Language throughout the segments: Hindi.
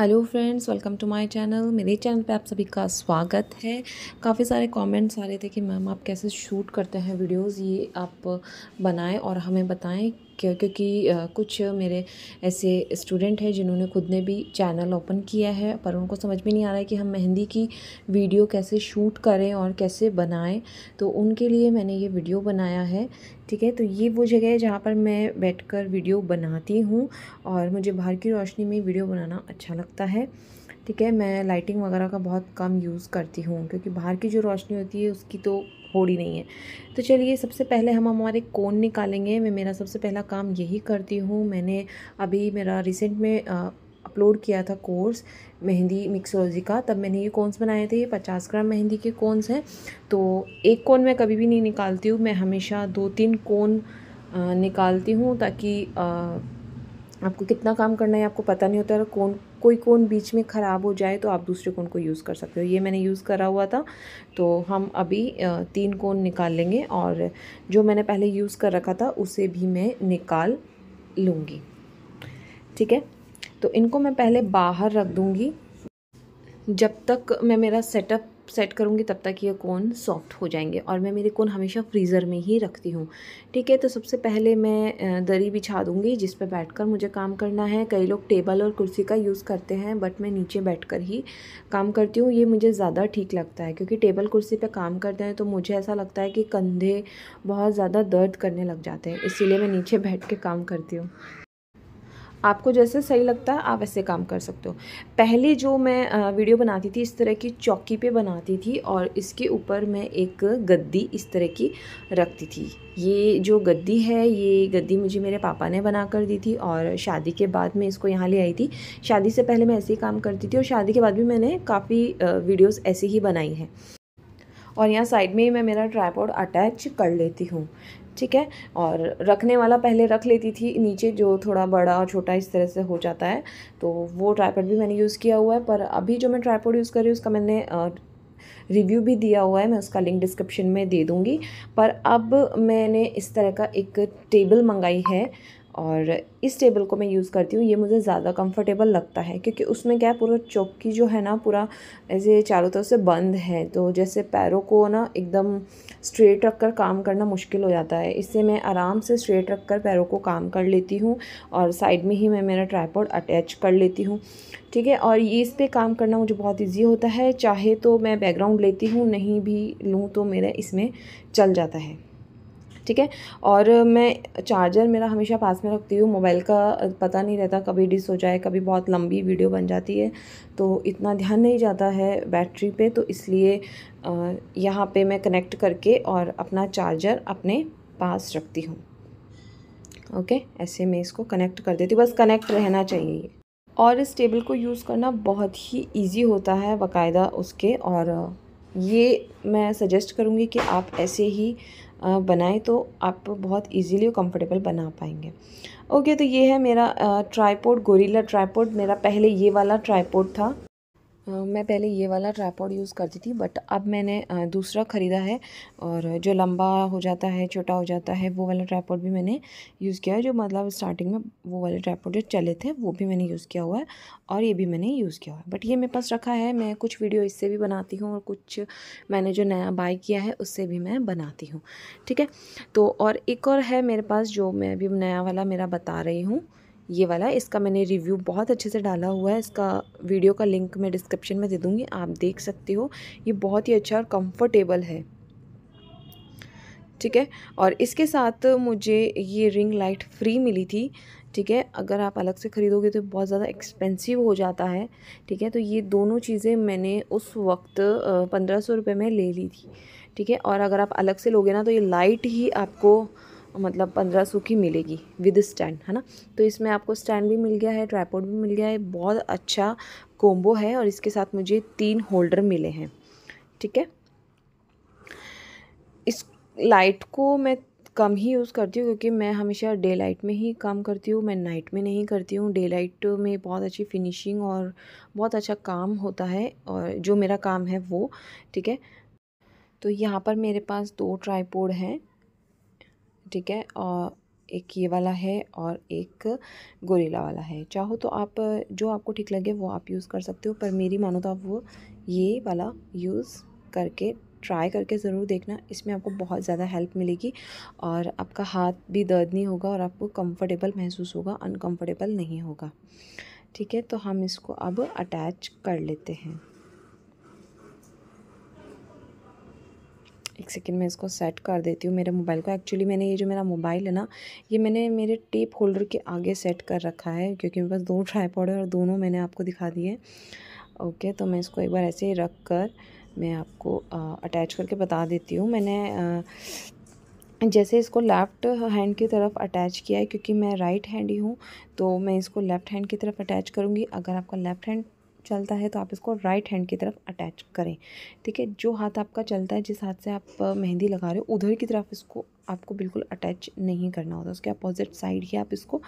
hello friends welcome to my channel मेरे चैनल पे आप सभी का स्वागत है काफ़ी सारे कमेंट्स आ रहे थे कि मैम आप कैसे शूट करते हैं वीडियोस ये आप बनाएं और हमें बताएं क्योंकि कुछ मेरे ऐसे स्टूडेंट हैं जिन्होंने खुद ने भी चैनल ओपन किया है पर उनको समझ में नहीं आ रहा है कि हम मेहंदी की वीडियो कैसे शूट करें और कैसे बनाएं तो उनके लिए मैंने ये वीडियो बनाया है ठीक है तो ये वो जगह है जहाँ पर मैं बैठकर वीडियो बनाती हूँ और मुझे बाहर की रोशनी में वीडियो बनाना अच्छा लगता है ठीक है मैं लाइटिंग वगैरह का बहुत कम यूज़ करती हूँ क्योंकि बाहर की जो रोशनी होती है उसकी तो होड़ी नहीं है तो चलिए सबसे पहले हम हमारे कोन निकालेंगे मैं मेरा सबसे पहला काम यही करती हूँ मैंने अभी मेरा रिसेंट में आ, अपलोड किया था कोर्स मेहंदी मिक्सोलॉजी का तब मैंने ये कोन्स बनाए थे ये पचास ग्राम मेहंदी के कोन्स हैं तो एक कोन मैं कभी भी नहीं निकालती हूँ मैं हमेशा दो तीन कोन निकालती हूँ ताकि आ, आपको कितना काम करना है आपको पता नहीं होता है कौन कोई कौन बीच में ख़राब हो जाए तो आप दूसरे कोन को यूज़ कर सकते हो ये मैंने यूज़ करा हुआ था तो हम अभी तीन कोन निकाल लेंगे और जो मैंने पहले यूज़ कर रखा था उसे भी मैं निकाल लूँगी ठीक है तो इनको मैं पहले बाहर रख दूँगी जब तक मैं मेरा सेटअप सेट करूँगी तब तक ये कोन सॉफ्ट हो जाएंगे और मैं मेरे कोन हमेशा फ्रीज़र में ही रखती हूँ ठीक है तो सबसे पहले मैं दरी बिछा दूँगी जिस पर कर मुझे काम करना है कई लोग टेबल और कुर्सी का यूज़ करते हैं बट मैं नीचे कर ही काम करती हूँ ये मुझे ज़्यादा ठीक लगता है क्योंकि टेबल कुर्सी पर काम करते हैं तो मुझे ऐसा लगता है कि कंधे बहुत ज़्यादा दर्द करने लग जाते हैं इसीलिए मैं नीचे बैठ के काम करती हूँ आपको जैसे सही लगता है आप वैसे काम कर सकते हो पहले जो मैं वीडियो बनाती थी इस तरह की चौकी पे बनाती थी और इसके ऊपर मैं एक गद्दी इस तरह की रखती थी ये जो गद्दी है ये गद्दी मुझे मेरे पापा ने बना कर दी थी और शादी के बाद मैं इसको यहाँ ले आई थी शादी से पहले मैं ऐसे ही काम करती थी और शादी के बाद भी मैंने काफ़ी वीडियोज़ ऐसी ही बनाई हैं और यहाँ साइड में ही मैं मेरा ट्राईपोर्ड अटैच कर लेती हूँ ठीक है और रखने वाला पहले रख लेती थी नीचे जो थोड़ा बड़ा और छोटा इस तरह से हो जाता है तो वो ट्राईपोड भी मैंने यूज़ किया हुआ है पर अभी जो मैं ट्राईपोड यूज़ कर रही हूँ उसका मैंने रिव्यू भी दिया हुआ है मैं उसका लिंक डिस्क्रिप्शन में दे दूँगी पर अब मैंने इस तरह का एक टेबल मंगाई है और इस टेबल को मैं यूज़ करती हूँ ये मुझे ज़्यादा कंफर्टेबल लगता है क्योंकि उसमें क्या पूरा चौकी जो है ना पूरा ऐसे चारों तरफ से बंद है तो जैसे पैरों को ना एकदम स्ट्रेट रख कर काम करना मुश्किल हो जाता है इससे मैं आराम से स्ट्रेट रख कर पैरों को काम कर लेती हूँ और साइड में ही मैं मेरा ट्राईपोड अटैच कर लेती हूँ ठीक है और ये इस पर काम करना मुझे बहुत ईजी होता है चाहे तो मैं बैकग्राउंड लेती हूँ नहीं भी लूँ तो मेरा इसमें चल जाता है ठीक है और मैं चार्जर मेरा हमेशा पास में रखती हूँ मोबाइल का पता नहीं रहता कभी डिस हो जाए कभी बहुत लंबी वीडियो बन जाती है तो इतना ध्यान नहीं जाता है बैटरी पे तो इसलिए यहाँ पे मैं कनेक्ट करके और अपना चार्जर अपने पास रखती हूँ ओके ऐसे मैं इसको कनेक्ट कर देती हूँ बस कनेक्ट रहना चाहिए और इस टेबल को यूज़ करना बहुत ही ईजी होता है बाकायदा उसके और ये मैं सजेस्ट करूँगी कि आप ऐसे ही बनाएं तो आप बहुत इजीली और कंफर्टेबल बना पाएंगे ओके तो ये है मेरा ट्राईपोर्ट गोरीला ट्राईपोर्ट मेरा पहले ये वाला ट्राईपोर्ट था मैं पहले ये वाला ट्राईपॉड यूज़ करती थी बट अब मैंने दूसरा ख़रीदा है और जो लंबा हो जाता है छोटा हो जाता है वो वाला ट्राईपॉड भी मैंने यूज़ किया है जो मतलब स्टार्टिंग में वो वाले ट्राईपॉड जो चले थे वो भी मैंने यूज़ किया हुआ है और ये भी मैंने यूज़ किया हुआ है बट ये मेरे पास रखा है मैं कुछ वीडियो इससे भी बनाती हूँ और कुछ मैंने जो नया बाय किया है उससे भी मैं बनाती हूँ ठीक है तो और एक और है मेरे पास जो मैं अभी नया वाला मेरा बता रही हूँ ये वाला इसका मैंने रिव्यू बहुत अच्छे से डाला हुआ है इसका वीडियो का लिंक मैं डिस्क्रिप्शन में दे दूँगी आप देख सकते हो ये बहुत ही अच्छा और कम्फर्टेबल है ठीक है और इसके साथ मुझे ये रिंग लाइट फ्री मिली थी ठीक है अगर आप अलग से ख़रीदोगे तो बहुत ज़्यादा एक्सपेंसिव हो जाता है ठीक है तो ये दोनों चीज़ें मैंने उस वक्त पंद्रह सौ रुपये में ले ली थी ठीक है और अगर आप अलग से लोगे ना तो ये लाइट ही आपको मतलब पंद्रह सौ की मिलेगी विद स्टैंड है ना तो इसमें आपको स्टैंड भी मिल गया है ट्राईपोर्ट भी मिल गया है बहुत अच्छा कोम्बो है और इसके साथ मुझे तीन होल्डर मिले हैं ठीक है इस लाइट को मैं कम ही यूज़ करती हूँ क्योंकि मैं हमेशा डे लाइट में ही काम करती हूँ मैं नाइट में नहीं करती हूँ डे लाइट में बहुत अच्छी फिनिशिंग और बहुत अच्छा काम होता है और जो मेरा काम है वो ठीक है तो यहाँ पर मेरे पास दो ट्राईपोर्ड हैं ठीक है और एक ये वाला है और एक गोरीला वाला है चाहो तो आप जो आपको ठीक लगे वो आप यूज़ कर सकते हो पर मेरी मानो तो आप वो ये वाला यूज़ करके ट्राई करके ज़रूर देखना इसमें आपको बहुत ज़्यादा हेल्प मिलेगी और आपका हाथ भी दर्द नहीं होगा और आपको कंफर्टेबल महसूस होगा अनकंफर्टेबल नहीं होगा ठीक है तो हम इसको अब अटैच कर लेते हैं एक सेकेंड मैं इसको सेट कर देती हूँ मेरे मोबाइल को एक्चुअली मैंने ये जो मेरा मोबाइल है ना ये मैंने मेरे टेप होल्डर के आगे सेट कर रखा है क्योंकि मेरे पास दो ट्राईपॉड है और दोनों मैंने आपको दिखा दिए ओके तो मैं इसको एक बार ऐसे ही रख कर मैं आपको अटैच करके बता देती हूँ मैंने आ, जैसे इसको लेफ़्ट हैंड की तरफ अटैच किया है क्योंकि मैं राइट हैंड ही हूँ तो मैं इसको लेफ़्ट हैंड की तरफ अटैच करूँगी अगर आपका लेफ़्ट हैंड चलता है तो आप इसको राइट हैंड की तरफ अटैच करें ठीक है जो हाथ आपका चलता है जिस हाथ से आप मेहंदी लगा रहे हो उधर की तरफ इसको आपको बिल्कुल अटैच नहीं करना होता उसके अपोजिट साइड ही आप इसको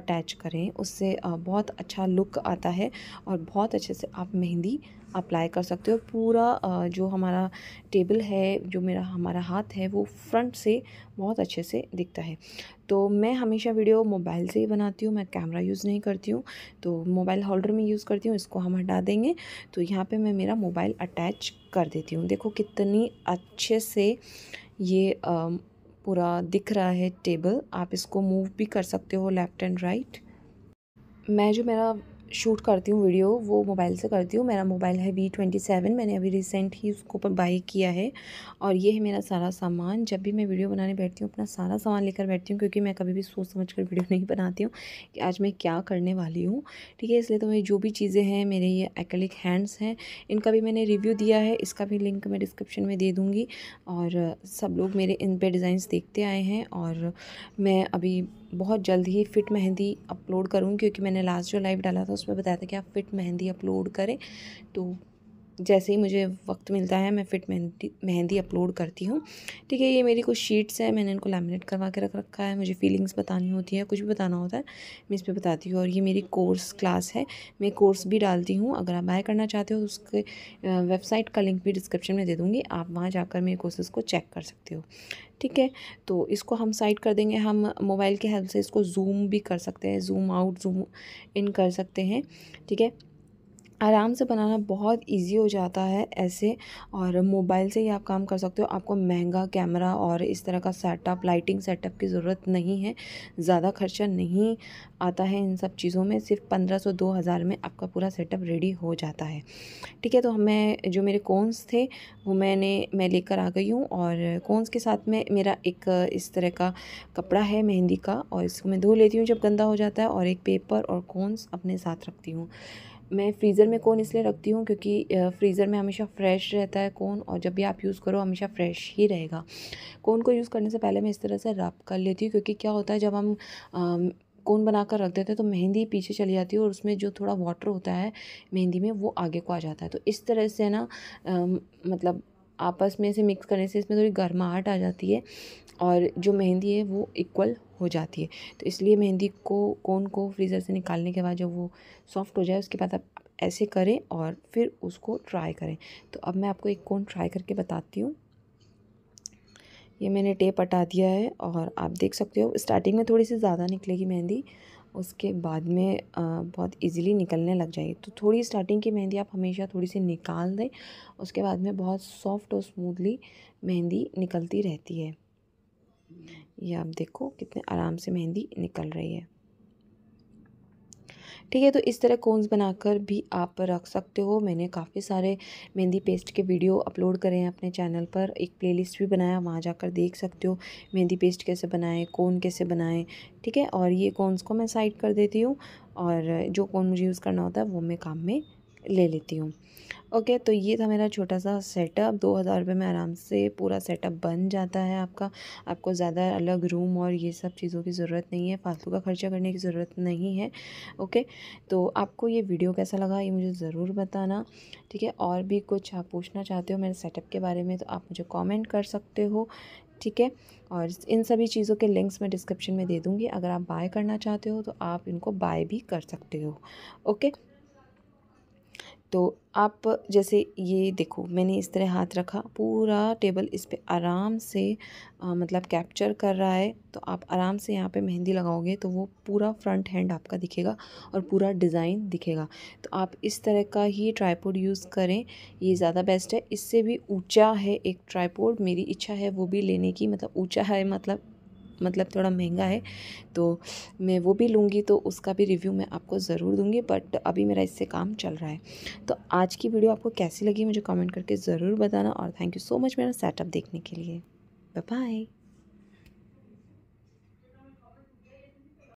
अटैच करें उससे बहुत अच्छा लुक आता है और बहुत अच्छे से आप मेहंदी अप्लाई कर सकते हो पूरा जो हमारा टेबल है जो मेरा हमारा हाथ है वो फ्रंट से बहुत अच्छे से दिखता है तो मैं हमेशा वीडियो मोबाइल से ही बनाती हूँ मैं कैमरा यूज़ नहीं करती हूँ तो मोबाइल होल्डर में यूज़ करती हूँ इसको हम हटा देंगे तो यहाँ पे मैं मेरा मोबाइल अटैच कर देती हूँ देखो कितनी अच्छे से ये आ, पूरा दिख रहा है टेबल आप इसको मूव भी कर सकते हो लेफ़्ट एंड राइट मैं जो मेरा शूट करती हूँ वीडियो वो मोबाइल से करती हूँ मेरा मोबाइल है वी ट्वेंटी सेवन मैंने अभी रिसेंट ही उसको पर बाई किया है और ये है मेरा सारा सामान जब भी मैं वीडियो बनाने बैठती हूँ अपना सारा सामान लेकर बैठती हूँ क्योंकि मैं कभी भी सोच समझ कर वीडियो नहीं बनाती हूँ कि आज मैं क्या करने वाली हूँ ठीक है इसलिए तो मेरी जो भी चीज़ें हैं मेरे ये एक्लिक हैंड्स हैं इनका भी मैंने रिव्यू दिया है इसका भी लिंक मैं डिस्क्रिप्शन में दे दूँगी और सब लोग मेरे इन पर डिज़ाइंस देखते आए हैं और मैं अभी बहुत जल्द ही फ़िट मेहंदी अपलोड करूँगी क्योंकि मैंने लास्ट जो लाइव डाला था उसमें बताया था कि आप फ़िट मेहंदी अपलोड करें तो जैसे ही मुझे वक्त मिलता है मैं फिट मेहंदी मेहंदी अपलोड करती हूँ ठीक है ये मेरी कुछ शीट्स हैं मैंने इनको लैमिनेट करवा के रख रखा है मुझे फीलिंग्स बतानी होती है कुछ भी बताना होता है मैं इस पर बताती हूँ और ये मेरी कोर्स क्लास है मैं कोर्स भी डालती हूँ अगर आप बाय करना चाहते हो तो उसके वेबसाइट का लिंक भी डिस्क्रिप्शन में दे दूँगी आप वहाँ जाकर मेरे कोर्सेज़ को चेक कर सकते हो ठीक है तो इसको हम साइड कर देंगे हम मोबाइल की हेल्प से इसको जूम भी कर सकते हैं जूम आउट जूम इन कर सकते हैं ठीक है आराम से बनाना बहुत इजी हो जाता है ऐसे और मोबाइल से ही आप काम कर सकते हो आपको महंगा कैमरा और इस तरह का सेटअप लाइटिंग सेटअप की ज़रूरत नहीं है ज़्यादा खर्चा नहीं आता है इन सब चीज़ों में सिर्फ पंद्रह सौ दो हज़ार में आपका पूरा सेटअप रेडी हो जाता है ठीक है तो मैं जो मेरे कोन्स थे वो मैंने मैं लेकर आ गई हूँ और कोन्स के साथ में मेरा एक इस तरह का कपड़ा है मेहंदी का और इसको मैं धो लेती हूँ जब गंदा हो जाता है और एक पेपर और कोन्स अपने साथ रखती हूँ मैं फ़्रीज़र में कौन इसलिए रखती हूँ क्योंकि फ़्रीज़र में हमेशा फ़्रेश रहता है कौन और जब भी आप यूज़ करो हमेशा फ़्रेश ही रहेगा कौन को यूज़ करने से पहले मैं इस तरह से रब कर लेती हूँ क्योंकि क्या होता है जब हम कौन बना बनाकर रख देते हैं तो मेहंदी पीछे चली जाती है और उसमें जो थोड़ा वाटर होता है मेहंदी में वो आगे को आ जाता है तो इस तरह से ना आ, मतलब आपस में इसे मिक्स करने से इसमें थोड़ी गर्माहट आ जाती है और जो मेहंदी है वो इक्वल हो जाती है तो इसलिए मेहंदी को कोन को फ्रीज़र से निकालने के बाद जब वो सॉफ्ट हो जाए उसके बाद आप ऐसे करें और फिर उसको ट्राई करें तो अब मैं आपको एक कोन ट्राई करके बताती हूँ ये मैंने टेप हटा दिया है और आप देख सकते हो स्टार्टिंग में थोड़ी सी ज़्यादा निकलेगी मेहंदी उसके बाद में बहुत इजीली निकलने लग जाएगी तो थोड़ी स्टार्टिंग की मेहंदी आप हमेशा थोड़ी सी निकाल दें उसके बाद में बहुत सॉफ्ट और स्मूथली मेहंदी निकलती रहती है ये आप देखो कितने आराम से मेहंदी निकल रही है ठीक है तो इस तरह कोन्स बनाकर भी आप रख सकते हो मैंने काफ़ी सारे मेहंदी पेस्ट के वीडियो अपलोड करे हैं अपने चैनल पर एक प्लेलिस्ट भी बनाया वहाँ जाकर देख सकते हो मेहंदी पेस्ट कैसे बनाएं कोन कैसे बनाएं ठीक है और ये कोन्स को मैं साइड कर देती हूँ और जो कोन मुझे यूज़ करना होता है वो मैं काम में ले लेती हूँ ओके okay, तो ये था मेरा छोटा सा सेटअप दो हज़ार रुपये में आराम से पूरा सेटअप बन जाता है आपका आपको ज़्यादा अलग रूम और ये सब चीज़ों की ज़रूरत नहीं है फालतू का खर्चा करने की ज़रूरत नहीं है ओके okay, तो आपको ये वीडियो कैसा लगा ये मुझे ज़रूर बताना ठीक है और भी कुछ आप पूछना चाहते हो मेरे सेटअप के बारे में तो आप मुझे कॉमेंट कर सकते हो ठीक है और इन सभी चीज़ों के लिंक्स मैं डिस्क्रिप्शन में दे दूँगी अगर आप बाय करना चाहते हो तो आप इनको बाय भी कर सकते हो ओके तो आप जैसे ये देखो मैंने इस तरह हाथ रखा पूरा टेबल इस पर आराम से आ, मतलब कैप्चर कर रहा है तो आप आराम से यहाँ पे मेहंदी लगाओगे तो वो पूरा फ्रंट हैंड आपका दिखेगा और पूरा डिज़ाइन दिखेगा तो आप इस तरह का ही ट्राईपोड यूज़ करें ये ज़्यादा बेस्ट है इससे भी ऊंचा है एक ट्राईपोड मेरी इच्छा है वो भी लेने की मतलब ऊँचा है मतलब मतलब थोड़ा महंगा है तो मैं वो भी लूँगी तो उसका भी रिव्यू मैं आपको ज़रूर दूँगी बट अभी मेरा इससे काम चल रहा है तो आज की वीडियो आपको कैसी लगी मुझे कमेंट करके ज़रूर बताना और थैंक यू सो मच मेरा सेटअप देखने के लिए बाय